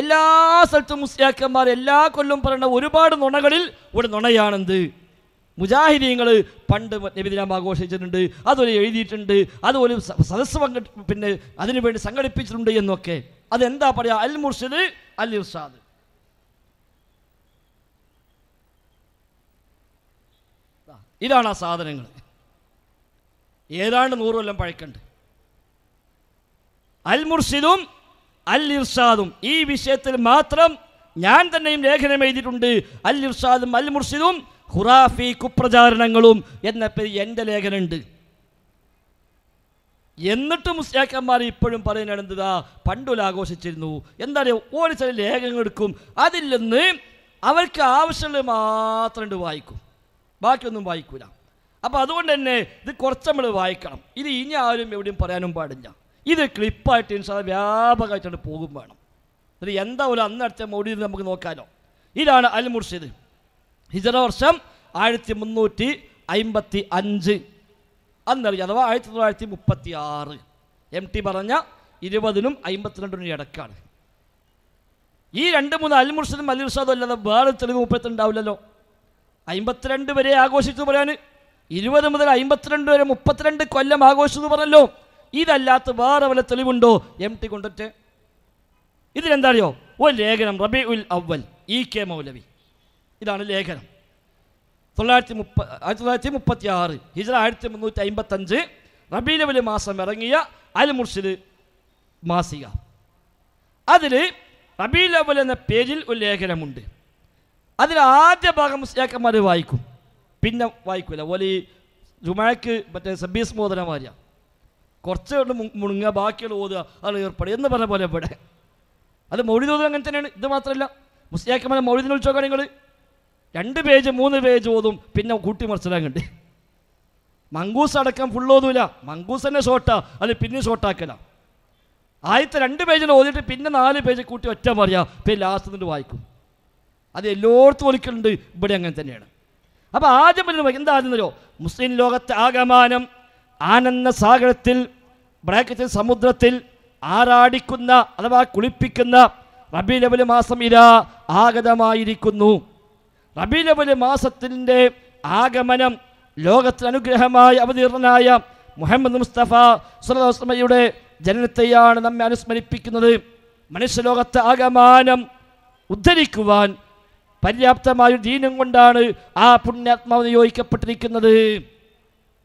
എല്ലാ സ്ഥലത്തും മുസ്ലിയാക്കന്മാർ എല്ലാ കൊല്ലും പറയുന്ന ഒരുപാട് നുണകളിൽ ഇവിടെ നുണയാണെന്ത് മുജാഹിദീങ്ങൾ പണ്ട് നബിദിനം ആഘോഷിച്ചിട്ടുണ്ട് അതുപോലെ എഴുതിയിട്ടുണ്ട് അതുപോലെ സദസ്സ് പങ്കെ പിന്നെ അതിനുവേണ്ടി സംഘടിപ്പിച്ചിട്ടുണ്ട് എന്നൊക്കെ അതെന്താ പറയുക അൽ മുർഷിദ് അൽ ഇർഷാദ് ഇതാണ് ആ സാധനങ്ങൾ ഏതാണ്ട് നൂറ് കൊല്ലം പഴക്കുണ്ട് അൽ മുർഷിദും അൽ ഇർഷാദും ഈ വിഷയത്തിൽ മാത്രം ഞാൻ തന്നെയും ലേഖനം എഴുതിയിട്ടുണ്ട് അൽ ഇർഷാദും അൽ മുർഷിദും ഖുറാഫി കുപ്രചാരണങ്ങളും എന്ന പേര് എൻ്റെ ലേഖനമുണ്ട് എന്നിട്ടും മുസ്ലിയാക്കന്മാർ ഇപ്പോഴും പറയുന്നത് എന്തുതാ പണ്ടുല ആഘോഷിച്ചിരുന്നു എന്താ പറയുക ഓരോ ചില ലേഖനങ്ങൾ എടുക്കും അതിൽ നിന്ന് അവർക്ക് ആവശ്യമുള്ളത് മാത്രം വായിക്കും ബാക്കിയൊന്നും വായിക്കൂല അപ്പോൾ അതുകൊണ്ട് തന്നെ ഇത് കുറച്ച് നമ്മൾ വായിക്കണം ഇത് ഇനി ആരും എവിടെയും പറയാനും പാടില്ല ഇത് ക്ലിപ്പായിട്ട് ഇൻഷാ വ്യാപകമായിട്ടാണ് പോകും വേണം എന്നിട്ട് എന്താ ഒരു അന്നടുത്ത മൗലീദ് നമുക്ക് നോക്കാമല്ലോ ഇതാണ് അൽ മുർഷിദ് ഹിജറ വർഷം ആയിരത്തി മുന്നൂറ്റി അമ്പത്തി അഞ്ച് അന്നറിയാം അഥവാ ആയിരത്തി തൊള്ളായിരത്തി മുപ്പത്തി ആറ് എം ടി പറഞ്ഞ ഇരുപതിനും അമ്പത്തിരണ്ടിനും ഇടക്കാണ് ഈ രണ്ട് മൂന്ന് അൽ മുർഷിദും അൽ ഇർഷാദും അല്ലാതെ വേറെ തെളിവ് മുപ്പത്തിരണ്ടാവില്ലല്ലോ അമ്പത്തിരണ്ട് വരെ ആഘോഷിച്ചു പറയാൻ ഇരുപത് മുതൽ അമ്പത്തിരണ്ട് വരെ മുപ്പത്തിരണ്ട് കൊല്ലം ആഘോഷിച്ചു പറഞ്ഞല്ലോ ഇതല്ലാത്ത വേറെ വല്ല തെളിവുണ്ടോ എം ടി കൊണ്ടിട്ട് ഇതിലെന്താണോ ഒരു ലേഖനം റബി ഉൽ അവൽ ഇ കെ മൗലവി ഇതാണ് ലേഖനം തൊള്ളായിരത്തി മുപ്പ ആയിരത്തി തൊള്ളായിരത്തി മുപ്പത്തി ആറ് ഹിജറ ആയിരത്തി മുന്നൂറ്റി അമ്പത്തഞ്ച് റബീലവല് മാസം ഇറങ്ങിയ അൽ മുർഷിദ് മാസിക അതിൽ റബീലവൽ എന്ന പേരിൽ ഒരു ലേഖനമുണ്ട് അതിൽ ആദ്യ ഭാഗം മുസ്ലിയാക്കന്മാർ വായിക്കും പിന്നെ വായിക്കൂല ഓലി ജുമാക്ക് മറ്റേ സബീസ് മോദനമാരിയാണ് കുറച്ച് കൊണ്ട് മുണുങ്ങുക ബാക്കിയുള്ള ഓതുക അത് ഏർപ്പെടുക എന്ന് പറഞ്ഞ പോലെ ഇവിടെ അത് മൗലിതോതും അങ്ങനെ തന്നെയാണ് ഇത് മാത്രമല്ല മുസ്ലിയാക്കന്മാരെ മൗലിദിനെ വിളിച്ചോക്കാം നിങ്ങൾ രണ്ട് പേജ് മൂന്ന് പേജ് ഓതും പിന്നെ കൂട്ടി മറിച്ചിടാൻ മങ്കൂസ് അടക്കം ഫുൾ ഓതൂല മങ്കൂസ് തന്നെ ഷോട്ടാ അത് പിന്നെ ഷോർട്ടാക്കല ആദ്യത്തെ രണ്ട് പേജിൽ ഓതിയിട്ട് പിന്നെ നാല് പേജ് കൂട്ടി ഒറ്റ മറിയാം പിന്നെ ലാസ്റ്റ് നിന്ന് വായിക്കും അത് എല്ലായിടത്തും ഒലിക്കലുണ്ട് ഇവിടെ അങ്ങനെ തന്നെയാണ് അപ്പോൾ ആദ്യം പിന്നെ എന്താ ആദ്യം മുസ്ലിം ലോകത്തെ ആഗമാനം ആനന്ദ സാഗരത്തിൽ ബ്രാക്കറ്റ് സമുദ്രത്തിൽ ആരാടിക്കുന്ന അഥവാ കുളിപ്പിക്കുന്ന റബി ലബുൽ മാസം ഇരാ ആഗതമായിരിക്കുന്നു റബി ലബുൽ മാസത്തിൻ്റെ ആഗമനം ലോകത്തിന് അനുഗ്രഹമായി അവതീർണനായ മുഹമ്മദ് മുസ്തഫ സുലമയുടെ ജനനത്തെയാണ് നമ്മെ അനുസ്മരിപ്പിക്കുന്നത് മനുഷ്യലോകത്തെ ആഗമാനം ഉദ്ധരിക്കുവാൻ പര്യാപ്തമായ ദീനം കൊണ്ടാണ് ആ പുണ്യാത്മാവ് നിയോഗിക്കപ്പെട്ടിരിക്കുന്നത്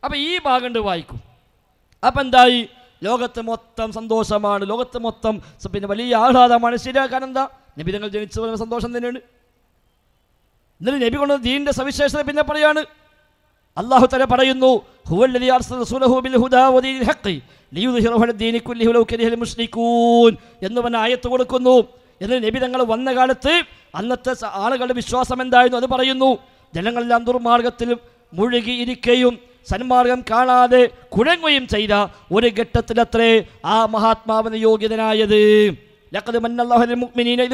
അപ്പം ഈ ഭാഗം വായിക്കും അപ്പം എന്തായി ലോകത്ത് മൊത്തം സന്തോഷമാണ് ലോകത്ത് മൊത്തം പിന്നെ വലിയ ആഹ്ലാദമാണ് ശരിയാക്കാൻ എന്താ നബി തങ്ങൾ ജനിച്ചു പറഞ്ഞ സന്തോഷം തന്നെയാണ് എന്നിട്ട് നബി കൊണ്ട് ദീൻ്റെ സവിശേഷത പിന്നെ പറയാണ് അള്ളാഹു തല പറയുന്നു എന്ന് പറഞ്ഞ ആയത്ത് കൊടുക്കുന്നു എന്നിട്ട് നബി തങ്ങൾ വന്ന കാലത്ത് അന്നത്തെ ആളുകളുടെ വിശ്വാസം എന്തായിരുന്നു അത് പറയുന്നു ജനങ്ങളെല്ലാം ദുർമാർഗത്തിലും മുഴുകിയിരിക്കുകയും സന്മാർഗം കാണാതെ കുഴങ്ങുകയും ചെയ്ത ഒരു ഘട്ടത്തിലത്രേ ആ മഹാത്മാവിന് യോഗ്യതനായത് لقد എന്ന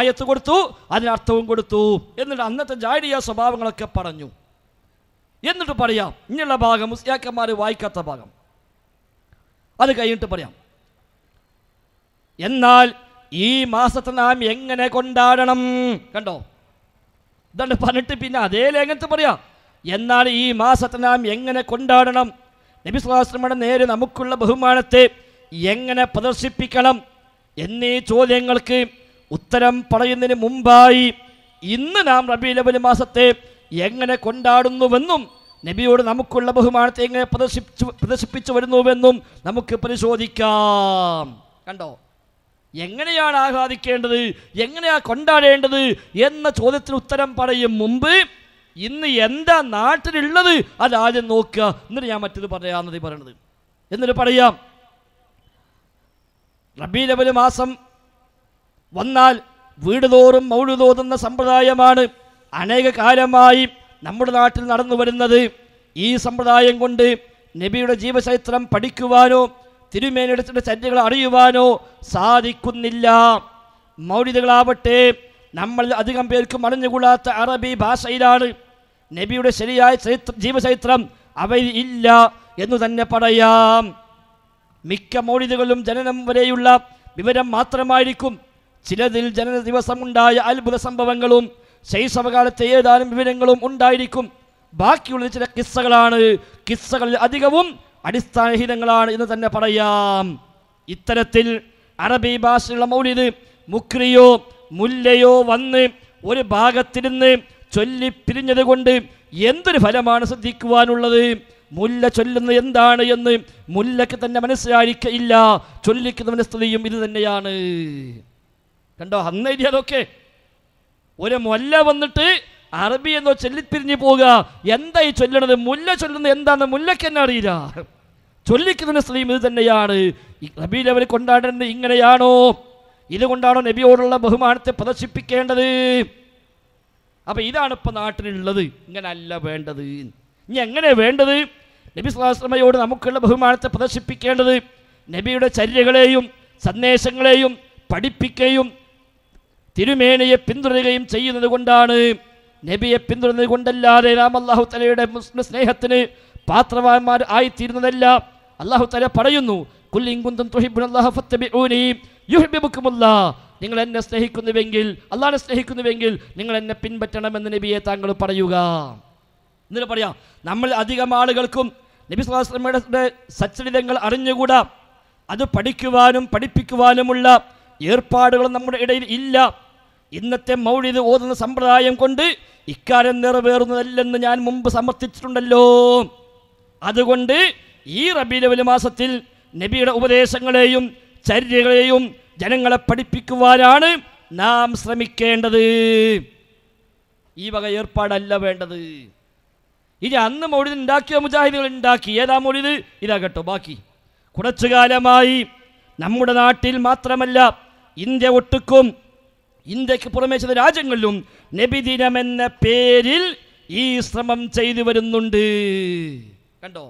ആയത്ത് കൊടുത്തു അതിനർത്ഥവും കൊടുത്തു എന്നിട്ട് അന്നത്തെ ജാഡിയ സ്വഭാവങ്ങളൊക്കെ പറഞ്ഞു എന്നിട്ട് പറയാം ഇങ്ങനെയുള്ള ഭാഗം മുസ്ലിയാക്കന്മാർ വായിക്കാത്ത ഭാഗം അത് കഴിഞ്ഞിട്ട് പറയാം എന്നാൽ ഈ മാസത്തെ നാം എങ്ങനെ കൊണ്ടാടണം കണ്ടോ ഇതാണ് പറഞ്ഞിട്ട് പിന്നെ അതേ ലേഖനത്തിൽ പറയാം എന്നാൽ ഈ മാസത്തെ നാം എങ്ങനെ കൊണ്ടാടണം നബി നബിസ്ലാസ്ലമയുടെ നേരെ നമുക്കുള്ള ബഹുമാനത്തെ എങ്ങനെ പ്രദർശിപ്പിക്കണം എന്നീ ചോദ്യങ്ങൾക്ക് ഉത്തരം പറയുന്നതിന് മുമ്പായി ഇന്ന് നാം റബി ലബലി മാസത്തെ എങ്ങനെ കൊണ്ടാടുന്നുവെന്നും നബിയോട് നമുക്കുള്ള ബഹുമാനത്തെ എങ്ങനെ പ്രദർശിപ്പിച്ചു പ്രദർശിപ്പിച്ചു വരുന്നുവെന്നും നമുക്ക് പരിശോധിക്കാം കണ്ടോ എങ്ങനെയാണ് ആഹ്ലാദിക്കേണ്ടത് എങ്ങനെയാണ് കൊണ്ടാടേണ്ടത് എന്ന ചോദ്യത്തിന് ഉത്തരം പറയും മുമ്പ് ഇന്ന് എന്താ നാട്ടിലുള്ളത് ആദ്യം നോക്കുക എന്നിട്ട് ഞാൻ മറ്റത് പറയാമെന്നത് പറയണത് എന്നിട്ട് പറയാം റബി ലബല് മാസം വന്നാൽ വീട് തോറും മൗഴുതോതുന്ന സമ്പ്രദായമാണ് അനേക കാലമായി നമ്മുടെ നാട്ടിൽ നടന്നു വരുന്നത് ഈ സമ്പ്രദായം കൊണ്ട് നബിയുടെ ജീവചരിത്രം പഠിക്കുവാനോ തിരുമേനിയുടെ ചര്യകൾ അറിയുവാനോ സാധിക്കുന്നില്ല മൗലികളാവട്ടെ നമ്മൾ അധികം പേർക്കും അറിഞ്ഞുകൂടാത്ത അറബി ഭാഷയിലാണ് നബിയുടെ ശരിയായ ചരിത്ര ജീവചരിത്രം അവ ഇല്ല എന്ന് തന്നെ പറയാം മിക്ക മൗലിതകളും ജനനം വരെയുള്ള വിവരം മാത്രമായിരിക്കും ചിലതിൽ ജനന ദിവസമുണ്ടായ അത്ഭുത സംഭവങ്ങളും ശൈശവകാലത്തെ ഏതാനും വിവരങ്ങളും ഉണ്ടായിരിക്കും ബാക്കിയുള്ള ചില കിസ്സകളാണ് കിസ്സകളിൽ അധികവും അടിസ്ഥാനഹിതങ്ങളാണ് എന്ന് തന്നെ പറയാം ഇത്തരത്തിൽ അറബി ഭാഷയുള്ള മൗലിദ് മുക്രിയോ മുല്ലയോ വന്ന് ഒരു ഭാഗത്തിരുന്ന് പിരിഞ്ഞത് കൊണ്ട് എന്തൊരു ഫലമാണ് ശ്രദ്ധിക്കുവാനുള്ളത് മുല്ല ചൊല്ലുന്നത് എന്താണ് എന്ന് മുല്ലയ്ക്ക് തന്നെ മനസ്സിലായിരിക്കില്ല ചൊല്ലിക്കുന്നവൻ്റെ സ്ഥിതിയും ഇത് തന്നെയാണ് കണ്ടോ അന്നേരി അതൊക്കെ ഒരു മുല്ല വന്നിട്ട് അറബി എന്നോ ചൊല്ലിപ്പിരിഞ്ഞു പോവുക എന്താ ഈ ചൊല്ലണത് മുല്ല ചൊല്ലുന്നത് എന്താന്ന് മുല്ലയ്ക്ക് എന്നെ അറിയില്ല ചൊല്ലിക്കുന്ന സ്ത്രീം ഇത് തന്നെയാണ് റബി ലെവൽ കൊണ്ടാടുന്നത് ഇങ്ങനെയാണോ ഇതുകൊണ്ടാണോ നബിയോടുള്ള ബഹുമാനത്തെ പ്രദർശിപ്പിക്കേണ്ടത് അപ്പം ഇതാണ് ഇപ്പം നാട്ടിലുള്ളത് ഇങ്ങനല്ല വേണ്ടത് ഇനി എങ്ങനെ വേണ്ടത് നബി സ്ലാസ്ലമയോട് നമുക്കുള്ള ബഹുമാനത്തെ പ്രദർശിപ്പിക്കേണ്ടത് നബിയുടെ ചര്യകളെയും സന്ദേശങ്ങളെയും പഠിപ്പിക്കുകയും തിരുമേനയെ പിന്തുടരുകയും ചെയ്യുന്നത് കൊണ്ടാണ് നബിയെ പിന്തുടർന്നത് കൊണ്ടല്ലാതെ നാം അള്ളാഹു തലയുടെ മുസ്ലിം സ്നേഹത്തിന് പാത്രവാന്മാർ ആയിത്തീരുന്നതല്ല അള്ളാഹു തല പറയുന്നു നിങ്ങൾ എന്നെ സ്നേഹിക്കുന്നുവെങ്കിൽ അള്ളാഹെ സ്നേഹിക്കുന്നുവെങ്കിൽ നിങ്ങൾ എന്നെ പിൻപറ്റണമെന്ന് നബിയെ താങ്കൾ പറയുക എന്നിട്ട് പറയാം നമ്മൾ അധികം ആളുകൾക്കും നബി സുഹാസ്ലമയുടെ സച്ചരിതങ്ങൾ അറിഞ്ഞുകൂടാ അത് പഠിക്കുവാനും പഠിപ്പിക്കുവാനുമുള്ള ഏർപ്പാടുകളും നമ്മുടെ ഇടയിൽ ഇല്ല ഇന്നത്തെ മൗഴിത് ഓതുന്ന സമ്പ്രദായം കൊണ്ട് ഇക്കാര്യം നിറവേറുന്നതല്ലെന്ന് ഞാൻ മുമ്പ് സമർത്ഥിച്ചിട്ടുണ്ടല്ലോ അതുകൊണ്ട് ഈ റബീലവലി മാസത്തിൽ നബിയുടെ ഉപദേശങ്ങളെയും ചര്യകളെയും ജനങ്ങളെ പഠിപ്പിക്കുവാനാണ് നാം ശ്രമിക്കേണ്ടത് ഈ വക ഏർപ്പാടല്ല വേണ്ടത് ഇനി അന്ന് മൗലിത് ഉണ്ടാക്കിയ മുജാഹിദുകൾ ഉണ്ടാക്കി ഏതാ മൗലിത് ഇതാ കേട്ടോ ബാക്കി കുറച്ചു കാലമായി നമ്മുടെ നാട്ടിൽ മാത്രമല്ല ഇന്ത്യ ഒട്ടുക്കും ഇന്ത്യക്ക് പുറമേ ചില രാജ്യങ്ങളിലും നബിദിനം എന്ന പേരിൽ ഈ ശ്രമം ചെയ്തു വരുന്നുണ്ട് കണ്ടോ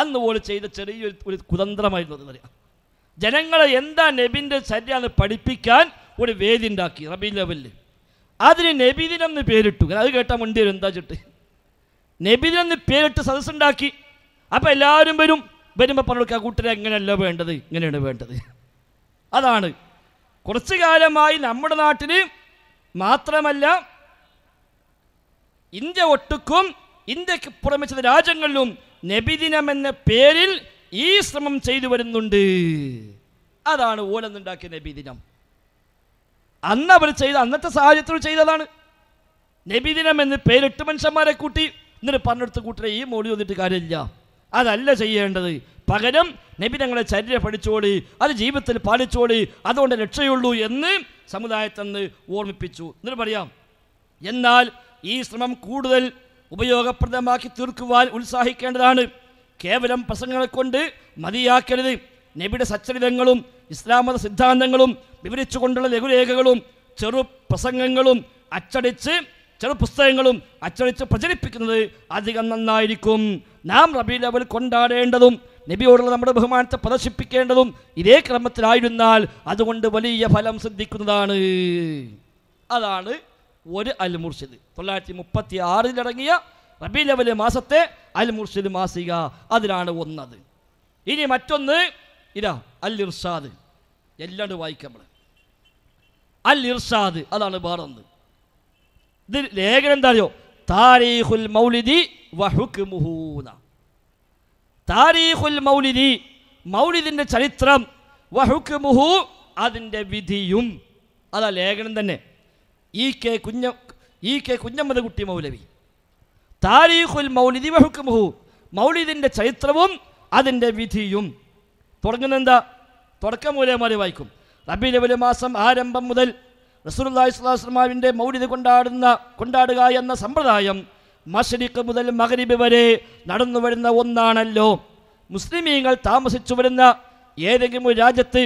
അന്ന് പോലും ചെയ്ത ചെറിയൊരു ഒരു കുതന്ത്രമായിരുന്നു അത് പറയാം ജനങ്ങളെ എന്താ നബിൻ്റെ ശരിയാന്ന് പഠിപ്പിക്കാൻ ഒരു വേദി ഉണ്ടാക്കി റബി ലെവലിൽ അതിന് നബിദിനം എന്ന് പേരിട്ടു അത് കേട്ടാൽ വരും എന്താ ചിട്ട് നബിദിനം എന്ന് പേരിട്ട് ഉണ്ടാക്കി അപ്പോൾ എല്ലാവരും വരും വരുമ്പോൾ പറഞ്ഞു കൂട്ടരെ എങ്ങനെയല്ല വേണ്ടത് ഇങ്ങനെയാണ് വേണ്ടത് അതാണ് കുറച്ചു കാലമായി നമ്മുടെ നാട്ടിൽ മാത്രമല്ല ഇന്ത്യ ഒട്ടുക്കും ഇന്ത്യക്ക് പുറമെ ചില രാജ്യങ്ങളിലും നബിദിനം എന്ന പേരിൽ ഈ ശ്രമം ചെയ്തു വരുന്നുണ്ട് അതാണ് ഓലെന്നുണ്ടാക്കിയ നബിദിനം അന്ന് അവർ ചെയ്ത അന്നത്തെ സാഹചര്യത്തിൽ ചെയ്തതാണ് നബിദിനം എന്ന് പേരിട്ട് മനുഷ്യന്മാരെ കൂട്ടി എന്നിട്ട് പറഞ്ഞെടുത്ത് കൂട്ടരെ ഈ മോഡി വന്നിട്ട് കാര്യമില്ല അതല്ല ചെയ്യേണ്ടത് പകരം നബി തങ്ങളെ ശരീരം പഠിച്ചോളി അത് ജീവിതത്തിൽ പാലിച്ചോളി അതുകൊണ്ട് രക്ഷയുള്ളൂ എന്ന് സമുദായത്തെന്ന് ഓർമ്മിപ്പിച്ചു എന്നിട്ട് പറയാം എന്നാൽ ഈ ശ്രമം കൂടുതൽ ഉപയോഗപ്രദമാക്കി തീർക്കുവാൻ ഉത്സാഹിക്കേണ്ടതാണ് കേവലം പ്രസംഗങ്ങളെ കൊണ്ട് മതിയാക്കരുത് നബിയുടെ സച്ചരിതങ്ങളും ഇസ്ലാമത സിദ്ധാന്തങ്ങളും വിവരിച്ചുകൊണ്ടുള്ള ലഘുരേഖകളും ചെറു പ്രസംഗങ്ങളും അച്ചടിച്ച് ചില പുസ്തകങ്ങളും അച്ചടിച്ച് പ്രചരിപ്പിക്കുന്നത് അധികം നന്നായിരിക്കും നാം റബി ലെവൽ കൊണ്ടാടേണ്ടതും നബിയോടുള്ള നമ്മുടെ ബഹുമാനത്തെ പ്രദർശിപ്പിക്കേണ്ടതും ഇതേ ക്രമത്തിലായിരുന്നാൽ അതുകൊണ്ട് വലിയ ഫലം സിദ്ധിക്കുന്നതാണ് അതാണ് ഒരു അൽ മുർഷിദ് തൊള്ളായിരത്തി മുപ്പത്തി ആറിലടങ്ങിയ റബി ലെവൽ മാസത്തെ അൽ മുർഷിദ് മാസിക അതിലാണ് ഒന്നത് ഇനി മറ്റൊന്ന് ഇതാ അൽ ഇർഷാദ് എല്ലാണ്ട് വായിക്കാം അൽ ഇർഷാദ് അതാണ് വേറൊന്ന് ഇത് ലേഖനം എന്താ അറിയോ താരീഖുൽ മൗലിദി വഹുക്കുമുഹൂന താരീഖുൽ മൗലിദി മൗലിദിന്റെ ചരിത്രം വഹുക്കുമുഹു അതിൻ്റെ വിധിയും അതാ ലേഖനം തന്നെ ഈ കെ കുഞ്ഞ ഈ കെ കുഞ്ഞമ്മദ് കുട്ടി മൗലവി താരീഖുൽ മൗലിദി വഹുക്കുമുഹു മൗലിദിൻ്റെ ചരിത്രവും അതിൻ്റെ വിധിയും തുടങ്ങുന്നത് എന്താ തുടക്കം മൂലമാരെ വായിക്കും റബി ലവല മാസം ആരംഭം മുതൽ റസൂർല്ലാഹി സ്വലാസ്ലമാവിൻ്റെ മൗലിത കൊണ്ടാടുന്ന കൊണ്ടാടുക എന്ന സമ്പ്രദായം മഷരിക്ക് മുതൽ മകരിബ് വരെ നടന്നു വരുന്ന ഒന്നാണല്ലോ മുസ്ലിമീങ്ങൾ താമസിച്ചു വരുന്ന ഏതെങ്കിലും ഒരു രാജ്യത്ത്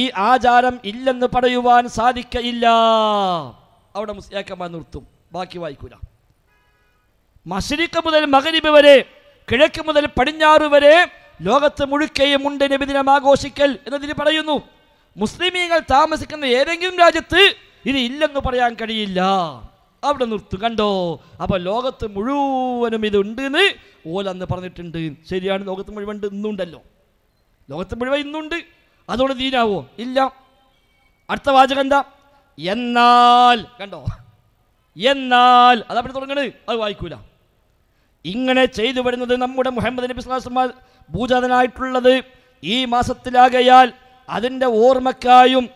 ഈ ആചാരം ഇല്ലെന്ന് പറയുവാൻ സാധിക്കയില്ല അവിടെ മുസ്ലിയാക്കന്മാർ നിർത്തും ബാക്കി വായിക്കൂല മഷരിക്ക് മുതൽ മകരിബ് വരെ കിഴക്ക് മുതൽ പടിഞ്ഞാറ് വരെ ലോകത്ത് മുഴുക്കയും ഉണ്ട് നബിദിനം ആഘോഷിക്കൽ എന്നതിന് പറയുന്നു മുസ്ലിമീങ്ങൾ താമസിക്കുന്ന ഏതെങ്കിലും രാജ്യത്ത് ഇനി ഇല്ലെന്ന് പറയാൻ കഴിയില്ല അവിടെ നിർത്തും കണ്ടോ അപ്പൊ ലോകത്ത് മുഴുവനും ഇതുണ്ട് എന്ന് ഓലന്ന് പറഞ്ഞിട്ടുണ്ട് ശരിയാണ് ലോകത്ത് മുഴുവൻ ഇന്നുണ്ടല്ലോ ലോകത്ത് മുഴുവൻ ഇന്നുണ്ട് അതോടെ തീരാവോ ഇല്ല അടുത്ത വാചകം എന്താ എന്നാൽ കണ്ടോ എന്നാൽ അത് അവിടെ തുടങ്ങണ് അത് വായിക്കൂല ഇങ്ങനെ ചെയ്തു വരുന്നത് നമ്മുടെ മുഹമ്മദ് നബി സ്വലാസ്മാർ ഭൂജാതനായിട്ടുള്ളത് ഈ മാസത്തിലാകയാൽ അതിൻ്റെ ഓർമ്മക്കായും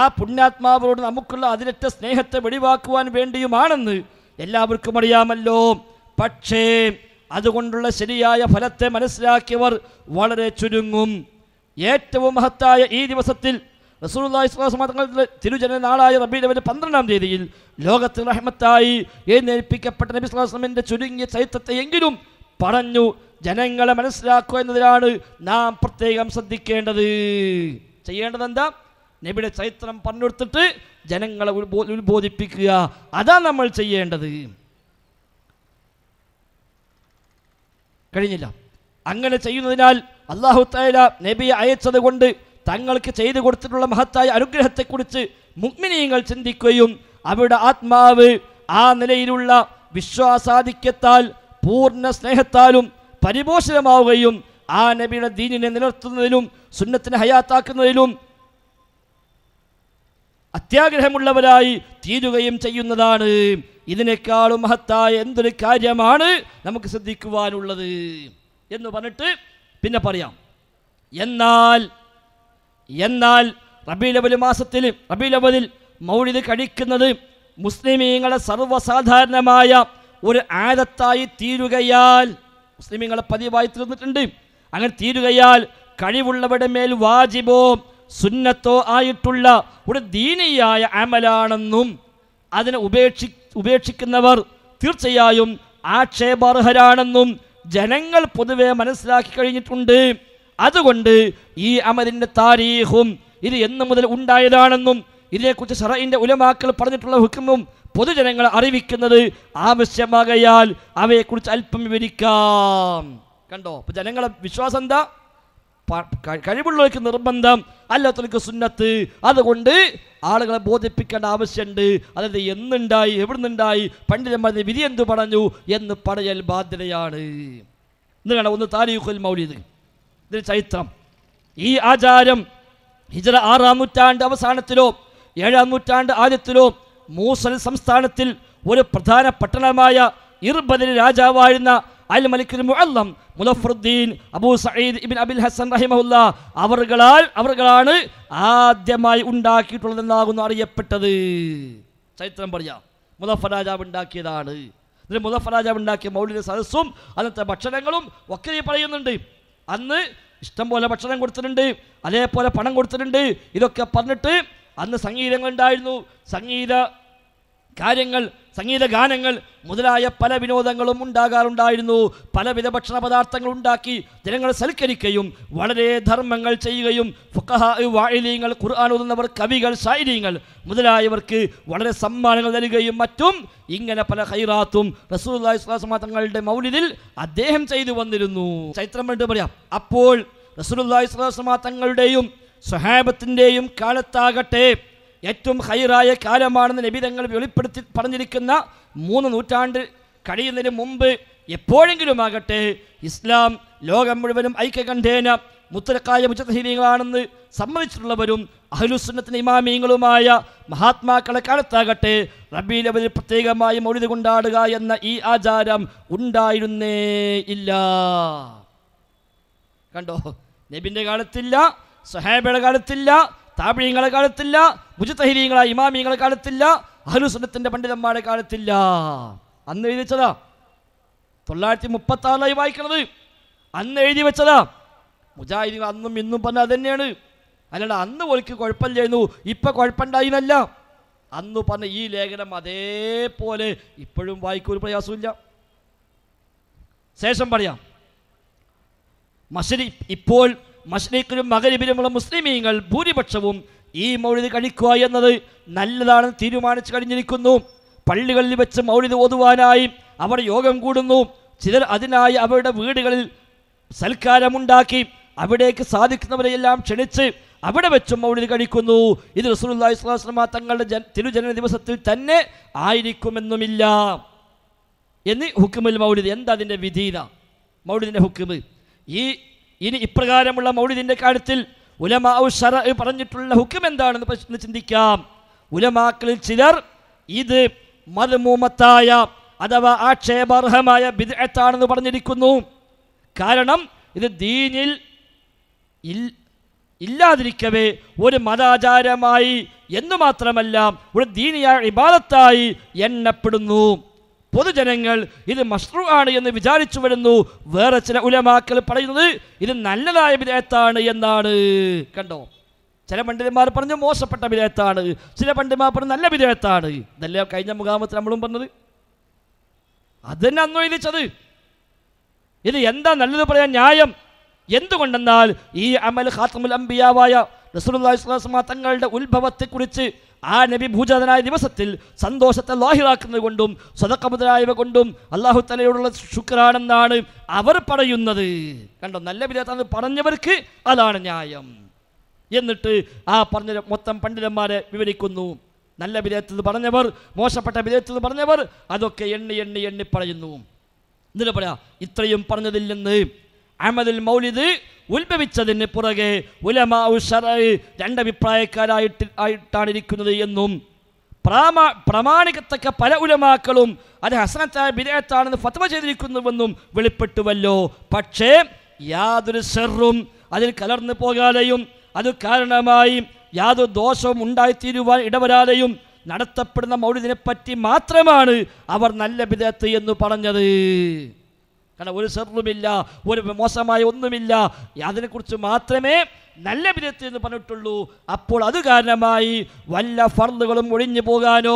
ആ പുണ്യാത്മാവരോട് നമുക്കുള്ള അതിരറ്റ സ്നേഹത്തെ വെളിവാക്കുവാൻ വേണ്ടിയുമാണെന്ന് എല്ലാവർക്കും അറിയാമല്ലോ പക്ഷേ അതുകൊണ്ടുള്ള ശരിയായ ഫലത്തെ മനസ്സിലാക്കിയവർ വളരെ ചുരുങ്ങും ഏറ്റവും മഹത്തായ ഈ ദിവസത്തിൽ റസൂൽമാങ്ങളുടെ തിരുജന നാളായ റബീലവൻ്റെ പന്ത്രണ്ടാം തീയതിയിൽ ലോകത്തിൽ റഹ്മത്തായി എഴുന്നേൽപ്പിക്കപ്പെട്ട നബി സ്വലാസ്ലമിൻ്റെ ചുരുങ്ങിയ ചരിത്രത്തെ എങ്കിലും പറഞ്ഞു ജനങ്ങളെ മനസ്സിലാക്കുക എന്നതിലാണ് നാം പ്രത്യേകം ശ്രദ്ധിക്കേണ്ടത് ചെയ്യേണ്ടതെന്താ നബിയുടെ ചരിത്രം പറഞ്ഞെടുത്തിട്ട് ജനങ്ങളെ ഉത്ബോധിപ്പിക്കുക അതാണ് നമ്മൾ ചെയ്യേണ്ടത് കഴിഞ്ഞില്ല അങ്ങനെ ചെയ്യുന്നതിനാൽ അള്ളാഹു തആല നബിയെ അയച്ചത് കൊണ്ട് തങ്ങൾക്ക് ചെയ്തു കൊടുത്തിട്ടുള്ള മഹത്തായ അനുഗ്രഹത്തെക്കുറിച്ച് മുഗ്മിനീയങ്ങൾ ചിന്തിക്കുകയും അവരുടെ ആത്മാവ് ആ നിലയിലുള്ള വിശ്വാസാധിക്യത്താൽ പൂർണ്ണ സ്നേഹത്താലും പരിപോഷിതമാവുകയും ആ നബിയുടെ ദീനിനെ നിലനിർത്തുന്നതിലും സുന്നത്തിനെ ഹയാത്താക്കുന്നതിലും അത്യാഗ്രഹമുള്ളവരായി തീരുകയും ചെയ്യുന്നതാണ് ഇതിനേക്കാളും മഹത്തായ എന്തൊരു കാര്യമാണ് നമുക്ക് ശ്രദ്ധിക്കുവാനുള്ളത് എന്ന് പറഞ്ഞിട്ട് പിന്നെ പറയാം എന്നാൽ എന്നാൽ റബീലവൽ മാസത്തിൽ റബീലവലിൽ മൗലിദ് കഴിക്കുന്നത് മുസ്ലിമീങ്ങളെ സർവ്വസാധാരണമായ ഒരു ആദത്തായി തീരുകയാൽ മുസ്ലിമീങ്ങളെ പതിവായി തീർന്നിട്ടുണ്ട് അങ്ങനെ തീരുകയാൽ കഴിവുള്ളവരുടെ മേൽ വാജിബോ സുന്നത്തോ ആയിട്ടുള്ള ഒരു ദീനിയായ അമലാണെന്നും അതിനെ ഉപേക്ഷി ഉപേക്ഷിക്കുന്നവർ തീർച്ചയായും ആക്ഷേപാർഹരാണെന്നും ജനങ്ങൾ പൊതുവെ മനസ്സിലാക്കി കഴിഞ്ഞിട്ടുണ്ട് അതുകൊണ്ട് ഈ അമലിൻ്റെ താരീഹും ഇത് എന്നു മുതൽ ഉണ്ടായതാണെന്നും ഇതിനെക്കുറിച്ച് സറയിൻ്റെ ഉലമാക്കൾ പറഞ്ഞിട്ടുള്ള ഹുക്കുമും പൊതുജനങ്ങളെ അറിയിക്കുന്നത് ആവശ്യമാകയാൽ അവയെക്കുറിച്ച് അല്പം വിവരിക്കാം കണ്ടോ അപ്പോൾ ജനങ്ങളെ വിശ്വാസം എന്താ കഴിവുള്ളവർക്ക് നിർബന്ധം അല്ലാത്തവർക്ക് സുന്നത്ത് അതുകൊണ്ട് ആളുകളെ ബോധിപ്പിക്കേണ്ട ആവശ്യമുണ്ട് അതായത് എന്നുണ്ടായി നിന്നുണ്ടായി പണ്ഡിതന്മാരുടെ വിധി എന്തു പറഞ്ഞു എന്ന് പറയൽ ബാധ്യതയാണ് ഇന്ന് ഒന്ന് താരീഖുൽ മൗലീദ് ഇതിന് ചരിത്രം ഈ ആചാരം ഹിജറ ആറാം നൂറ്റാണ്ട് അവസാനത്തിലോ ഏഴാം നൂറ്റാണ്ട് ആദ്യത്തിലോ മൂസൽ സംസ്ഥാനത്തിൽ ഒരു പ്രധാന പട്ടണമായ ഇർബദിന് രാജാവായിരുന്ന അൽ മലിക്കുൽ മുഅല്ലം മുലഫുദ്ദീൻ അബൂ സഈദ് ഇബിൻ അബിൽ ഹസൻ റഹിമഹുല്ല അവർകളാൽ അവർകളാണ് ആദ്യമായി ഉണ്ടാക്കിയിട്ടുള്ളതെന്നാകുന്നു അറിയപ്പെട്ടത് ചരിത്രം പറയാം മുലഫ രാജാവ് ഉണ്ടാക്കിയതാണ് ഇതിന് മുലഫ രാജാവ് ഉണ്ടാക്കിയ മൗലിക സദസ്സും അന്നത്തെ ഭക്ഷണങ്ങളും ഒക്കെ പറയുന്നുണ്ട് അന്ന് ഇഷ്ടംപോലെ ഭക്ഷണം കൊടുത്തിട്ടുണ്ട് അതേപോലെ പണം കൊടുത്തിട്ടുണ്ട് ഇതൊക്കെ പറഞ്ഞിട്ട് അന്ന് സംഗീതങ്ങൾ ഉണ്ടായിരുന്നു സംഗീത കാര്യങ്ങൾ സംഗീത ഗാനങ്ങൾ മുതലായ പല വിനോദങ്ങളും ഉണ്ടാകാറുണ്ടായിരുന്നു പലവിധ ഭക്ഷണ പദാർത്ഥങ്ങൾ ഉണ്ടാക്കി ജനങ്ങൾ സൽക്കരിക്കുകയും വളരെ ധർമ്മങ്ങൾ ചെയ്യുകയും വായിലീങ്ങൾ ഖുർആൻ ഓതുന്നവർ കവികൾ ശാരീരികൾ മുതലായവർക്ക് വളരെ സമ്മാനങ്ങൾ നൽകുകയും മറ്റും ഇങ്ങനെ പല ഹൈറാത്തും റസൂൽസ്ലാസ്മാ തങ്ങളുടെ മൗലിദിൽ അദ്ദേഹം ചെയ്തു വന്നിരുന്നു ചൈത്രം കണ്ടു പറയാം അപ്പോൾ റസൂൽസ്ലാസ്മാ തങ്ങളുടെയും സഹാബത്തിൻ്റെയും കാലത്താകട്ടെ ഏറ്റവും ഹൈറായ കാലമാണെന്ന് നബിതങ്ങൾ വെളിപ്പെടുത്തി പറഞ്ഞിരിക്കുന്ന മൂന്ന് നൂറ്റാണ്ട് കഴിയുന്നതിന് മുമ്പ് എപ്പോഴെങ്കിലുമാകട്ടെ ഇസ്ലാം ലോകം മുഴുവനും ഐക്യകണ്ഠേന മുത്തലക്കായ മുജത്തഹീനീകളാണെന്ന് സമ്മതിച്ചിട്ടുള്ളവരും അഹലുസുന്നത്തിന് ഇമാമീങ്ങളുമായ മഹാത്മാക്കളെ കാലത്താകട്ടെ റബീലവരിൽ പ്രത്യേകമായി മൊഴിത് കൊണ്ടാടുക എന്ന ഈ ആചാരം ഉണ്ടായിരുന്നേ ഇല്ല കണ്ടോ നബിൻ്റെ കാലത്തില്ല സഹാബയുടെ കാലത്തില്ല താപിഴീങ്ങളെ കാലത്തില്ല മുജത്തഹിരീങ്ങളെ ഇമാമിങ്ങളെ കാലത്തില്ല അഹലുസുന്നത്തിൻ്റെ പണ്ഡിതന്മാരെ കാലത്തില്ല അന്ന് എഴുതി വെച്ചതാ തൊള്ളായിരത്തി മുപ്പത്തി ആറിലായി വായിക്കണത് അന്ന് എഴുതി വെച്ചതാ മുജാഹിദി അന്നും ഇന്നും പറഞ്ഞ അത് തന്നെയാണ് അല്ലാണ്ട് അന്ന് ഒരിക്കൽ കുഴപ്പമില്ലായിരുന്നു ഇപ്പം കുഴപ്പമുണ്ടായിന്നല്ല അന്ന് പറഞ്ഞ ഈ ലേഖനം അതേപോലെ ഇപ്പോഴും വായിക്കും ഒരു പ്രയാസമില്ല ശേഷം പറയാം മഷരി ഇപ്പോൾ മഷ്രീഖിലും മകരിബിലുമുള്ള മുസ്ലിമീങ്ങൾ ഭൂരിപക്ഷവും ഈ മൗലിദ് കഴിക്കുക എന്നത് നല്ലതാണെന്ന് തീരുമാനിച്ചു കഴിഞ്ഞിരിക്കുന്നു പള്ളികളിൽ വെച്ച് മൗലിദ് ഓതുവാനായി അവർ യോഗം കൂടുന്നു ചിലർ അതിനായി അവരുടെ വീടുകളിൽ സൽക്കാരമുണ്ടാക്കി അവിടേക്ക് സാധിക്കുന്നവരെയെല്ലാം ക്ഷണിച്ച് അവിടെ വെച്ചും മൗലിദ് കഴിക്കുന്നു ഇത് റസൂലുള്ളാഹി സ്വല്ലല്ലാഹു അലൈഹി വസല്ലം തങ്ങളുടെ തിരുജനന ദിവസത്തിൽ തന്നെ ആയിരിക്കുമെന്നുമില്ല എന്ന് ഹുക്കുമിൽ മൗലിദ് എന്താ അതിൻ്റെ വിധീത മൗലിദിൻ്റെ ഹുക്കുമ് ഈ ഇനി ഇപ്രകാരമുള്ള മൗലിദിൻ്റെ കാര്യത്തിൽ ഉലമാവ് ഷറ പറഞ്ഞിട്ടുള്ള ഹുക്കം എന്താണെന്ന് ചിന്തിക്കാം ഉലമാക്കളിൽ ചിലർ ഇത് മർമൂമത്തായ അഥവാ ആക്ഷേപാർഹമായ ബിദത്താണെന്ന് പറഞ്ഞിരിക്കുന്നു കാരണം ഇത് ദീനിൽ ഇല്ലാതിരിക്കവേ ഒരു മതാചാരമായി എന്നു മാത്രമല്ല ഒരു ദീനിയായ ഇബാദത്തായി എണ്ണപ്പെടുന്നു പൊതുജനങ്ങൾ ഇത് മഷ്റൂ ആണ് എന്ന് വിചാരിച്ചു വരുന്നു വേറെ ചില ഉലമാക്കൾ പറയുന്നത് ഇത് നല്ലതായ വിധേയത്താണ് എന്നാണ് കണ്ടോ ചില പണ്ഡിതന്മാർ പറഞ്ഞു മോശപ്പെട്ട വിധേയത്താണ് ചില പണ്ഡിതന്മാർ പറഞ്ഞു നല്ല വിധേയത്താണ് ഇതല്ലേ കഴിഞ്ഞ മുഖാമത്തിൽ നമ്മളും പറഞ്ഞത് അതന്നെ അന്ന് എഴുതിച്ചത് ഇത് എന്താ നല്ലത് പറയാൻ ന്യായം എന്തുകൊണ്ടെന്നാൽ ഈ അമൽ ഹാത്തമുൽ അംബിയാവായ റസൂലുള്ളാഹി സ്വല്ലല്ലാഹു തങ്ങളുടെ ഉത്ഭവത്തെക്കുറിച്ച് ആ നബി ഭൂജാതനായ ദിവസത്തിൽ സന്തോഷത്തെ ലാഹിറാക്കുന്നത് കൊണ്ടും സദക്ക മുതലായവ കൊണ്ടും അള്ളാഹു തലയോടുള്ള ശുക്രാണെന്നാണ് അവർ പറയുന്നത് കണ്ടോ നല്ല വിധേയത്താണ് പറഞ്ഞവർക്ക് അതാണ് ന്യായം എന്നിട്ട് ആ പറഞ്ഞ മൊത്തം പണ്ഡിതന്മാരെ വിവരിക്കുന്നു നല്ല വിധേയത്തിൽ പറഞ്ഞവർ മോശപ്പെട്ട വിധേയത്തിൽ പറഞ്ഞവർ അതൊക്കെ എണ്ണി എണ്ണി എണ്ണി പറയുന്നു എന്നിട്ട് പറയാ ഇത്രയും പറഞ്ഞതില്ലെന്ന് നിന്ന് മൗലിദ് ഉത്ഭവിച്ചതിന് പുറകെ ഉലമാ ഉഷറായി രണ്ടഭിപ്രായക്കാരായിട്ട് ആയിട്ടാണ് ഇരിക്കുന്നത് എന്നും പ്രാമാ പ്രാമാണികത്തക്ക പല ഉലമാക്കളും അത് ഹസനത്തായ ബിരയത്താണെന്ന് ഫത്വ ചെയ്തിരിക്കുന്നുവെന്നും വെളിപ്പെട്ടുവല്ലോ പക്ഷേ യാതൊരു സെറും അതിൽ കലർന്നു പോകാതെയും അത് കാരണമായി യാതൊരു ദോഷവും ഉണ്ടായിത്തീരുവാൻ ഇടവരാതെയും നടത്തപ്പെടുന്ന മൗലിദിനെപ്പറ്റി മാത്രമാണ് അവർ നല്ല വിധത്ത് എന്ന് പറഞ്ഞത് കാരണം ഒരു സെറുമില്ല ഒരു മോശമായ ഒന്നുമില്ല അതിനെക്കുറിച്ച് മാത്രമേ നല്ല വിധത്തിൽ എന്ന് പറഞ്ഞിട്ടുള്ളൂ അപ്പോൾ അത് കാരണമായി വല്ല ഫർദുകളും ഒഴിഞ്ഞു പോകാനോ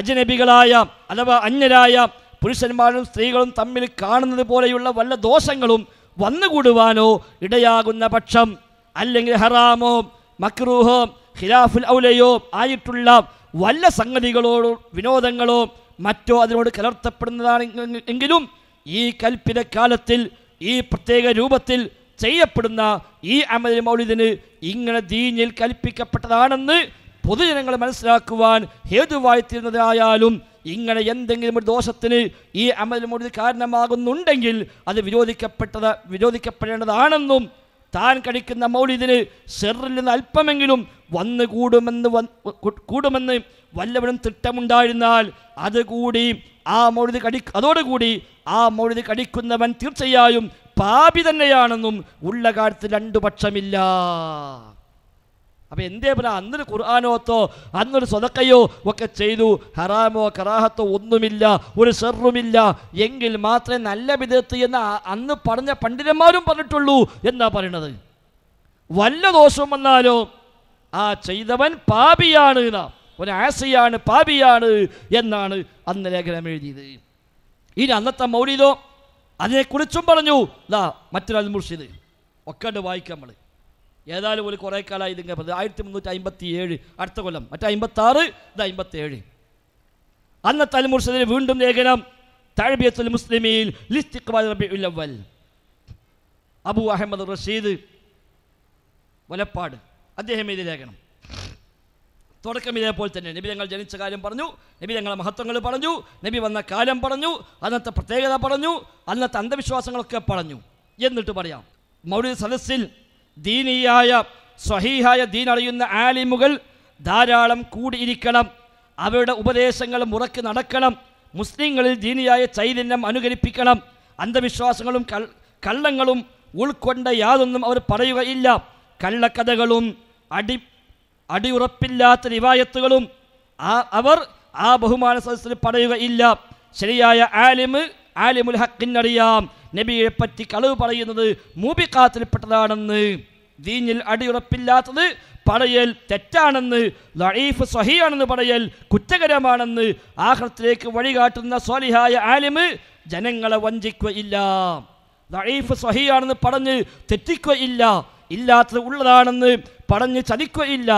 അജനബികളായ അഥവാ അന്യരായ പുരുഷന്മാരും സ്ത്രീകളും തമ്മിൽ കാണുന്നത് പോലെയുള്ള വല്ല ദോഷങ്ങളും വന്നുകൂടുവാനോ ഇടയാകുന്ന പക്ഷം അല്ലെങ്കിൽ ഹറാമോ മക്രൂഹോ ഖിലാഫുൽ ഔലയോ ആയിട്ടുള്ള വല്ല സംഗതികളോ വിനോദങ്ങളോ മറ്റോ അതിനോട് കലർത്തപ്പെടുന്നതാണ് എങ്കിലും ഈ കൽപ്പിത കാലത്തിൽ ഈ പ്രത്യേക രൂപത്തിൽ ചെയ്യപ്പെടുന്ന ഈ അമല മൗലിദിന് ഇങ്ങനെ ദീനിൽ കൽപ്പിക്കപ്പെട്ടതാണെന്ന് പൊതുജനങ്ങൾ മനസ്സിലാക്കുവാൻ ഹേതുവായിത്തീരുന്നതായാലും ഇങ്ങനെ എന്തെങ്കിലും ഒരു ദോഷത്തിന് ഈ അമൽ മൗലിദ് കാരണമാകുന്നുണ്ടെങ്കിൽ അത് വിരോധിക്കപ്പെട്ടത് വിരോധിക്കപ്പെടേണ്ടതാണെന്നും താൻ കഴിക്കുന്ന മൗലിദിന് സെറിൽ നിന്ന് അല്പമെങ്കിലും വന്ന് കൂടുമെന്ന് കൂടുമെന്ന് വല്ലവനും തിട്ടമുണ്ടായിരുന്നാൽ അതുകൂടി ആ മൗലിദ് കടി അതോടുകൂടി ആ മൗലിദ് കടിക്കുന്നവൻ തീർച്ചയായും പാപി തന്നെയാണെന്നും ഉള്ള കാലത്ത് രണ്ടു പക്ഷമില്ല അപ്പോൾ എന്തേ പറയാ അന്നൊരു ഖുർആാനോത്തോ അന്നൊരു സ്വതക്കയോ ഒക്കെ ചെയ്തു ഹറാമോ കറാഹത്തോ ഒന്നുമില്ല ഒരു ഷെറുമില്ല എങ്കിൽ മാത്രമേ നല്ല വിധത്ത് എന്ന് അന്ന് പറഞ്ഞ പണ്ഡിതന്മാരും പറഞ്ഞിട്ടുള്ളൂ എന്നാ പറയണത് വല്ല ദോഷം വന്നാലോ ആ ചെയ്തവൻ പാപിയാണ് ഒരു ആസിയാണ് പാപിയാണ് എന്നാണ് അന്ന് ലേഖനം എഴുതിയത് ഇനി അന്നത്തെ മൗലിതോ അതിനെക്കുറിച്ചും പറഞ്ഞു ദാ മറ്റൊരാൾ മുർഷിദ് ഒക്കെ വായിക്കാം നമ്മൾ ഏതായാലും ഒരു കുറേ കാലമായി ഇതിങ്ങനെ പറഞ്ഞത് ആയിരത്തി മുന്നൂറ്റി അമ്പത്തി ഏഴ് അടുത്ത കൊല്ലം മറ്റേ അമ്പത്താറ് ഇത് അമ്പത്തേഴ് അന്ന അൽമുർഷദിന് വീണ്ടും ലേഖനം തഴബിയത്തുൽ മുസ്ലിമിയിൽ ലിസ്റ്റിഖ്വൽ അബു അഹമ്മദ് റഷീദ് വലപ്പാട് അദ്ദേഹം ഇത് ലേഖനം തുടക്കം ഇതേപോലെ തന്നെ നബി ഞങ്ങൾ ജനിച്ച കാര്യം പറഞ്ഞു നബി ഞങ്ങളെ മഹത്വങ്ങൾ പറഞ്ഞു നബി വന്ന കാലം പറഞ്ഞു അന്നത്തെ പ്രത്യേകത പറഞ്ഞു അന്നത്തെ അന്ധവിശ്വാസങ്ങളൊക്കെ പറഞ്ഞു എന്നിട്ട് പറയാം മൗലിക സദസ്സിൽ ദീനിയായ സ്വഹീഹായ ദീൻ അറിയുന്ന ആലിമുകൾ ധാരാളം കൂടിയിരിക്കണം അവരുടെ ഉപദേശങ്ങൾ മുറക്ക് നടക്കണം മുസ്ലിങ്ങളിൽ ദീനിയായ ചൈതന്യം അനുകരിപ്പിക്കണം അന്ധവിശ്വാസങ്ങളും കള്ളങ്ങളും ഉൾക്കൊണ്ട യാതൊന്നും അവർ പറയുകയില്ല കള്ളക്കഥകളും അടി അടിയുറപ്പില്ലാത്ത റിവായത്തുകളും അവർ ആ ബഹുമാന സദസ്സിൽ പറയുകയില്ല ശരിയായ ആലിമ് ആലിമുൽ ഹക്കിനറിയാം നബിയെ പറ്റി കളവ് പറയുന്നത് മൂബിക്കാത്തിൽപ്പെട്ടതാണെന്ന് ദീനിൽ അടിയുറപ്പില്ലാത്തത് പറയൽ തെറ്റാണെന്ന് ലഴീഫ് സഹിയാണെന്ന് പറയൽ കുറ്റകരമാണെന്ന് ആഹ്ലത്തിലേക്ക് വഴികാട്ടുന്ന സ്വാലിഹായ ആലിമ് ജനങ്ങളെ വഞ്ചിക്കുകയില്ല ലഴീഫ് സഹിയാണെന്ന് പറഞ്ഞ് തെറ്റിക്കുകയില്ല ഇല്ലാത്തത് ഉള്ളതാണെന്ന് പറഞ്ഞ് ചതിക്കുകയില്ല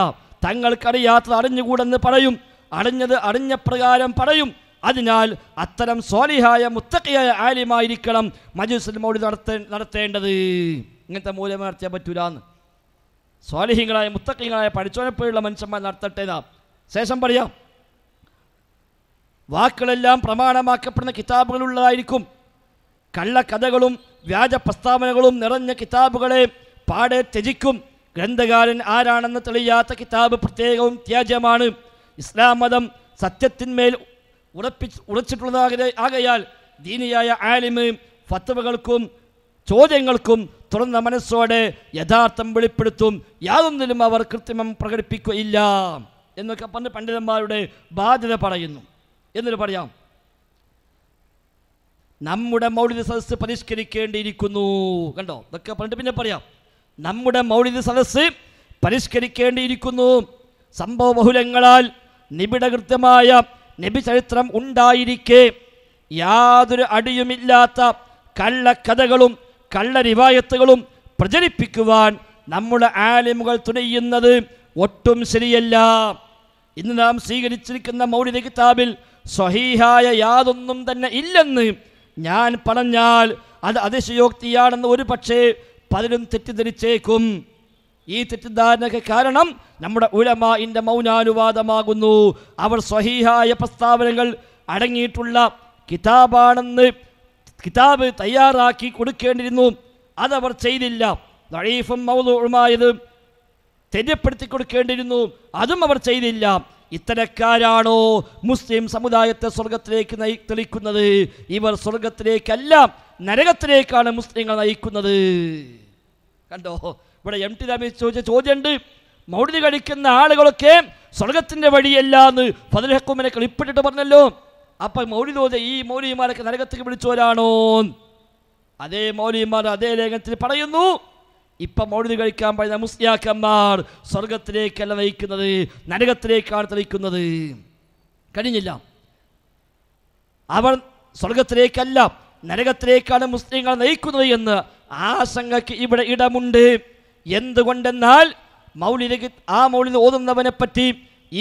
തങ്ങൾക്കറിയാത്തത് അറിഞ്ഞുകൂടെന്ന് പറയും അറിഞ്ഞത് അറിഞ്ഞ പ്രകാരം പറയും അതിനാൽ അത്തരം സ്വാലിഹായ മുത്തക്കിയായ ആലിമായിരിക്കണം മജുസൽ മൗലി നടത്തേ നടത്തേണ്ടത് ഇങ്ങനത്തെ മൂല്യം നടത്തിയാൽ പറ്റൂലെന്ന് സ്വാലിഹികളായ മുത്തക്കിങ്ങളായ പഠിച്ചോനപ്പോഴുള്ള മനുഷ്യന്മാർ നടത്തട്ടേതാ ശേഷം പറയാം വാക്കുകളെല്ലാം പ്രമാണമാക്കപ്പെടുന്ന കിതാബുകളുള്ളതായിരിക്കും കള്ളക്കഥകളും വ്യാജ പ്രസ്താവനകളും നിറഞ്ഞ കിതാബുകളെ പാടെ ത്യജിക്കും ഗ്രന്ഥകാരൻ ആരാണെന്ന് തെളിയാത്ത കിതാബ് പ്രത്യേകവും ത്യാജ്യമാണ് ഇസ്ലാം മതം സത്യത്തിന്മേൽ ഉറപ്പിച്ച് ഉറച്ചിട്ടുള്ളതാകെ ആകയാൽ ദീനിയായ ആലിമ് ഫത്തവകൾക്കും ചോദ്യങ്ങൾക്കും തുറന്ന മനസ്സോടെ യഥാർത്ഥം വെളിപ്പെടുത്തും യാതൊന്നിലും അവർ കൃത്രിമം പ്രകടിപ്പിക്കുകയില്ല എന്നൊക്കെ പറഞ്ഞ് പണ്ഡിതന്മാരുടെ ബാധ്യത പറയുന്നു എന്നിട്ട് പറയാം നമ്മുടെ മൗലിക സദസ്സ് പരിഷ്കരിക്കേണ്ടിയിരിക്കുന്നു കണ്ടോ ഇതൊക്കെ പറഞ്ഞിട്ട് പിന്നെ പറയാം നമ്മുടെ മൗലിക സദസ്സ് പരിഷ്കരിക്കേണ്ടിയിരിക്കുന്നു സംഭവ ബഹുലങ്ങളാൽ നിബിഡകൃത്യമായ നബി ചരിത്രം ഉണ്ടായിരിക്കെ യാതൊരു അടിയുമില്ലാത്ത കള്ളക്കഥകളും കള്ളരിവായത്തുകളും പ്രചരിപ്പിക്കുവാൻ നമ്മുടെ ആലിമുകൾ തുണയുന്നത് ഒട്ടും ശരിയല്ല ഇന്ന് നാം സ്വീകരിച്ചിരിക്കുന്ന മൗലിക കിതാബിൽ സ്വഹീഹായ യാതൊന്നും തന്നെ ഇല്ലെന്ന് ഞാൻ പറഞ്ഞാൽ അത് അതിശയോക്തിയാണെന്ന് ഒരു പക്ഷേ പലരും തെറ്റിദ്ധരിച്ചേക്കും ഈ തെറ്റിദ്ധാരണയ്ക്ക് കാരണം നമ്മുടെ ഉലമ ഇൻ്റെ മൗനാനുവാദമാകുന്നു അവർ സ്വഹീഹായ പ്രസ്താവനകൾ അടങ്ങിയിട്ടുള്ള കിതാബാണെന്ന് കിതാബ് തയ്യാറാക്കി കൊടുക്കേണ്ടിരുന്നു അതവർ ചെയ്തില്ല നഴീഫും മൗലൂറുമായത് തെര്യപ്പെടുത്തി കൊടുക്കേണ്ടിരുന്നു അതും അവർ ചെയ്തില്ല ഇത്തരക്കാരാണോ മുസ്ലിം സമുദായത്തെ സ്വർഗത്തിലേക്ക് നയി തെളിക്കുന്നത് ഇവർ സ്വർഗത്തിലേക്കല്ല നരകത്തിലേക്കാണ് മുസ്ലിങ്ങൾ നയിക്കുന്നത് കണ്ടോ ഇവിടെ എം ടി രമേശ് ചോദിച്ച ചോദ്യമുണ്ട് മൗഢി കഴിക്കുന്ന ആളുകളൊക്കെ വഴിയല്ല എന്ന് ഫതിലഹക്കുമിനെ ക്ലിപ്പിട്ടിട്ട് പറഞ്ഞല്ലോ അപ്പൊ മൗലി തോന്നിയ ഈ മൗലിമാരൊക്കെ നരകത്തേക്ക് വിളിച്ചവരാണോ അതേ മൗലിമാർ അതേ ലേഖനത്തിൽ പറയുന്നു ഇപ്പം മൗലി കഴിക്കാൻ പറയുന്ന മുസ്ലിയാക്കന്മാർ സ്വർഗത്തിലേക്കല്ല നയിക്കുന്നത് നരകത്തിലേക്കാണ് തെളിക്കുന്നത് കഴിഞ്ഞില്ല അവർ സ്വർഗത്തിലേക്കല്ല നരകത്തിലേക്കാണ് മുസ്ലിങ്ങൾ നയിക്കുന്നത് എന്ന് ആശങ്കയ്ക്ക് ഇവിടെ ഇടമുണ്ട് എന്തുകൊണ്ടെന്നാൽ മൗലിലേക്ക് ആ മൗലിൽ ഓതുന്നവനെ പറ്റി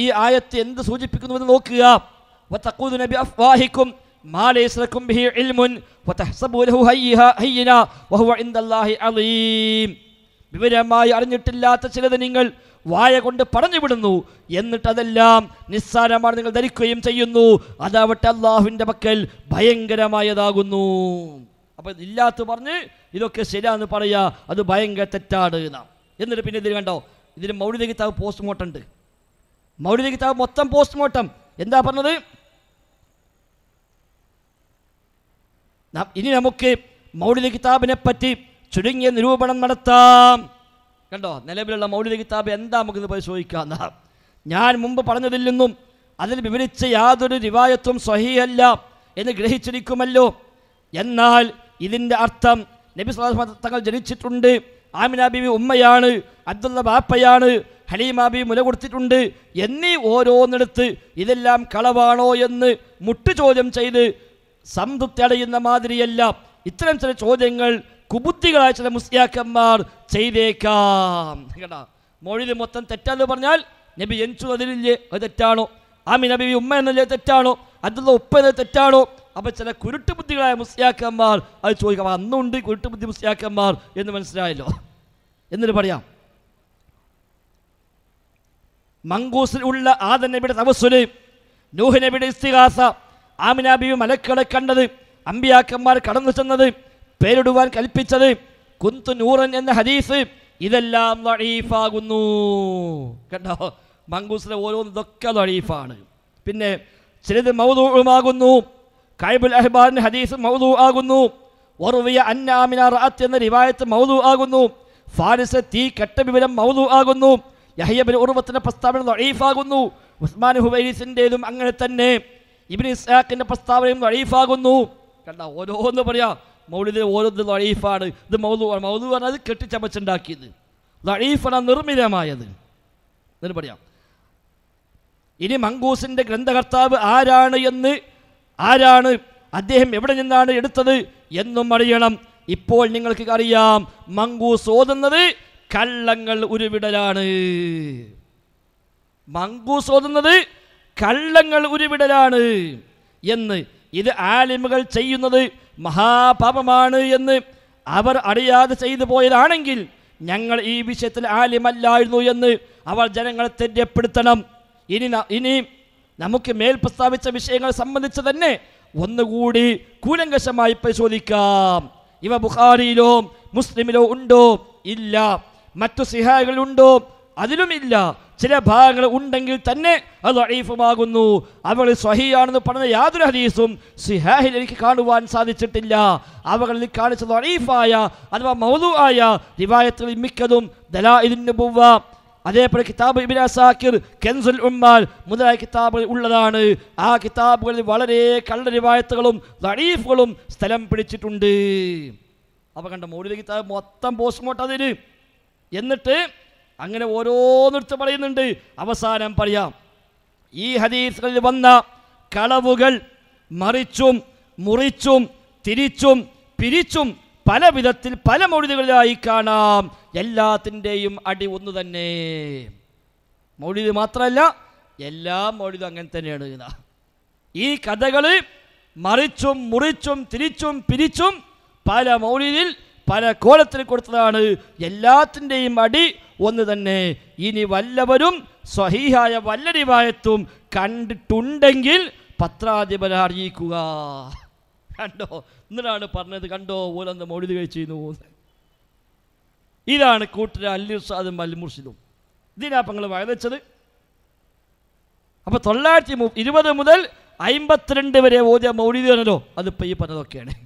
ഈ ആയത്ത് എന്ത് സൂചിപ്പിക്കുന്നുവെന്ന് നോക്കുക ഇൽമുൻ വഹുവ ഇൻദല്ലാഹി വിവരമായി അറിഞ്ഞിട്ടില്ലാത്ത ചിലത് നിങ്ങൾ വായ കൊണ്ട് പറഞ്ഞു വിടുന്നു എന്നിട്ട് അതെല്ലാം നിസ്സാരമാണ് നിങ്ങൾ ധരിക്കുകയും ചെയ്യുന്നു അതാവട്ടെ അള്ളാഹുവിൻ്റെ പക്കൽ ഭയങ്കരമായതാകുന്നു അപ്പോൾ ഇല്ലാത്ത പറഞ്ഞ് ഇതൊക്കെ ശരിയാന്ന് പറയുക അത് ഭയങ്കര തെറ്റാണ് എന്നാണ് എന്നിട്ട് പിന്നെ ഇതിൽ കണ്ടോ ഇതിന് മൗലിക കിതാബ് പോസ്റ്റ്മോർട്ടം ഉണ്ട് മൗലിക കിതാബ് മൊത്തം പോസ്റ്റ്മോർട്ടം എന്താ പറഞ്ഞത് ഇനി നമുക്ക് മൗലിക കിതാബിനെ പറ്റി ചുരുങ്ങിയ നിരൂപണം നടത്താം കണ്ടോ നിലവിലുള്ള മൗലിക കിതാബ് എന്താ നമുക്കിത് പരിശോധിക്കാം ഞാൻ മുമ്പ് പറഞ്ഞതിൽ നിന്നും അതിൽ വിവരിച്ച യാതൊരു റിവായത്വം സ്വഹിയല്ല എന്ന് ഗ്രഹിച്ചിരിക്കുമല്ലോ എന്നാൽ ഇതിൻ്റെ അർത്ഥം നബി സ്വലാസ്മ തങ്ങൾ ജനിച്ചിട്ടുണ്ട് ആമിന ബിബി ഉമ്മയാണ് അബ്ദുള്ള ബാപ്പയാണ് ഹലീമ ബിബി മുല കൊടുത്തിട്ടുണ്ട് എന്നീ ഓരോന്നിടത്ത് ഇതെല്ലാം കളവാണോ എന്ന് മുട്ടു ചോദ്യം ചെയ്ത് സംതൃപ്തി അടയുന്ന മാതിരിയല്ല ഇത്തരം ചില ചോദ്യങ്ങൾ കുബുദ്ധികളായ ചില മുസ്ലിയാക്കന്മാർ ചെയ്തേക്കാം കേട്ടാ മൊഴിത് മൊത്തം തെറ്റാന്ന് പറഞ്ഞാൽ നബി ജനിച്ചു അതിലില്ലേ അത് തെറ്റാണോ ആമിന നബി ഉമ്മ എന്നല്ലേ തെറ്റാണോ അബ്ദുള്ള ഉപ്പ എന്നത് തെറ്റാണോ അപ്പോൾ ചില കുരുട്ടുബുദ്ധികളായ മുസ്ലിയാക്കന്മാർ അത് ചോദിക്കാം അന്നുണ്ട് കുരുട്ടുബുദ്ധി മുസ്ലിയാക്കന്മാർ എന്ന് മനസ്സിലായല്ലോ എന്നിട്ട് പറയാം മങ്കൂസിൽ ഉള്ള ആദൻ നബിയുടെ തപസ്സുല് നൂഹ് നബിയുടെ ഇസ്തിഹാസ ആമിന ബിബി മലക്കളെ കണ്ടത് അമ്പിയാക്കന്മാർ കടന്നു ചെന്നത് പേരിടുവാൻ കൽപ്പിച്ചത് കുന്തു നൂറൻ എന്ന ഹദീസ് ഇതെല്ലാം ലഴീഫാകുന്നു കണ്ടോ മങ്കൂസിലെ ഓരോന്നും ഇതൊക്കെ ലഴീഫാണ് പിന്നെ ചിലത് മൗതൂമാകുന്നു കൈബുൽ അഹ്ബാറിന്റെ ഹദീസ് മൗദു ആകുന്നു വറുവിയ അന്നാമിന റഅത്ത് എന്ന റിവായത്ത് മൗദു ആകുന്നു ഫാരിസ് തീ കെട്ട വിവരം മൗദു ആകുന്നു ബിൻ ഉർവത്തിന്റെ പ്രസ്താവന നൊഴീഫാകുന്നു ഉസ്മാൻ ഹുബൈസിൻ്റെതും അങ്ങനെ തന്നെ ഇബിൻ ഇസ്ഹാഖിൻ്റെ പ്രസ്താവനയും നൊഴീഫാകുന്നു കണ്ട ഓരോന്ന് പറയാ മൗലിദിൽ ഓരോന്ന് നൊഴീഫാണ് ഇത് മൗദു മൗലു പറഞ്ഞത് കെട്ടിച്ചമച്ചുണ്ടാക്കിയത് നൊഴീഫാണ് നിർമ്മിതമായത് എന്നിട്ട് പറയാം ഇനി മങ്കൂസിൻ്റെ ഗ്രന്ഥകർത്താവ് ആരാണ് എന്ന് ആരാണ് അദ്ദേഹം എവിടെ നിന്നാണ് എടുത്തത് എന്നും അറിയണം ഇപ്പോൾ നിങ്ങൾക്ക് അറിയാം മങ്കൂസ് ഓതുന്നത് കള്ളങ്ങൾ ഉരുവിടലാണ് മങ്കൂസ് ഓതുന്നത് കള്ളങ്ങൾ ഉരുവിടലാണ് എന്ന് ഇത് ആലിമുകൾ ചെയ്യുന്നത് മഹാപാപമാണ് എന്ന് അവർ അറിയാതെ ചെയ്തു പോയതാണെങ്കിൽ ഞങ്ങൾ ഈ വിഷയത്തിൽ ആലിമല്ലായിരുന്നു എന്ന് അവർ ജനങ്ങളെ തെറ്റപ്പെടുത്തണം ഇനി ഇനി നമുക്ക് മേൽ പ്രസ്താവിച്ച വിഷയങ്ങൾ സംബന്ധിച്ച് തന്നെ ഒന്നുകൂടി കൂലങ്കശമായി പരിശോധിക്കാം ഇവ ബുഹാരിയിലോ മുസ്ലിമിലോ ഉണ്ടോ ഇല്ല മറ്റു അതിലും അതിലുമില്ല ചില ഭാഗങ്ങൾ ഉണ്ടെങ്കിൽ തന്നെ അത് അഴീഫുമാകുന്നു അവൾ സ്വഹിയാണെന്ന് പറഞ്ഞ യാതൊരു ഹദീസും സിഹാഹിൽ എനിക്ക് കാണുവാൻ സാധിച്ചിട്ടില്ല അവകളിൽ കാണിച്ചത് അഴീഫായ അഥവാ മൗതു ആയ റിവായത്തുകളിൽ മിക്കതും ദലാ ഇതിന് പോവുക അതേപോലെ കിതാബ് ഇബിന സാക്കിർ കെൻസുൽ ഉമ്മാൽ മുതലായ കിതാബുകൾ ഉള്ളതാണ് ആ കിതാബുകളിൽ വളരെ കള്ളരിവായത്തുകളും ദീഫുകളും സ്ഥലം പിടിച്ചിട്ടുണ്ട് അപ്പോൾ കണ്ട മൗലിക കിതാബ് മൊത്തം പോസ്റ്റ്മോർട്ടം അതിന് എന്നിട്ട് അങ്ങനെ ഓരോന്നിടത്ത് പറയുന്നുണ്ട് അവസാനം പറയാം ഈ ഹദീസുകളിൽ വന്ന കളവുകൾ മറിച്ചും മുറിച്ചും തിരിച്ചും പിരിച്ചും പല വിധത്തിൽ പല മൊഴിതുകളിലായി കാണാം എല്ലാത്തിൻ്റെയും അടി ഒന്ന് തന്നെ മൊഴിത് മാത്രമല്ല എല്ലാ മൊഴിതും അങ്ങനെ തന്നെയാണ് ഇതാ ഈ കഥകൾ മറിച്ചും മുറിച്ചും തിരിച്ചും പിരിച്ചും പല മൗലിതിൽ പല കോലത്തിൽ കൊടുത്തതാണ് എല്ലാത്തിൻ്റെയും അടി ഒന്ന് തന്നെ ഇനി വല്ലവരും സ്വഹീഹായ വല്ലരിവായത്വം കണ്ടിട്ടുണ്ടെങ്കിൽ പത്രാധിപരെ അറിയിക്കുക കണ്ടോ എന്നിട്ടാണ് പറഞ്ഞത് കണ്ടോ പോലെ ഓലന്ത മൗലിത് കഴിച്ചിരുന്നു ഇതാണ് കൂട്ടര അല്ലിർസാദും അൽമുർഷിദും ഇതിനാ പങ്ങൾ വകതച്ചത് അപ്പോൾ തൊള്ളായിരത്തി ഇരുപത് മുതൽ അമ്പത്തിരണ്ട് വരെ ഓതിയ മൗലിദ് ആണല്ലോ അതിപ്പോൾ ഈ പറഞ്ഞതൊക്കെയാണ്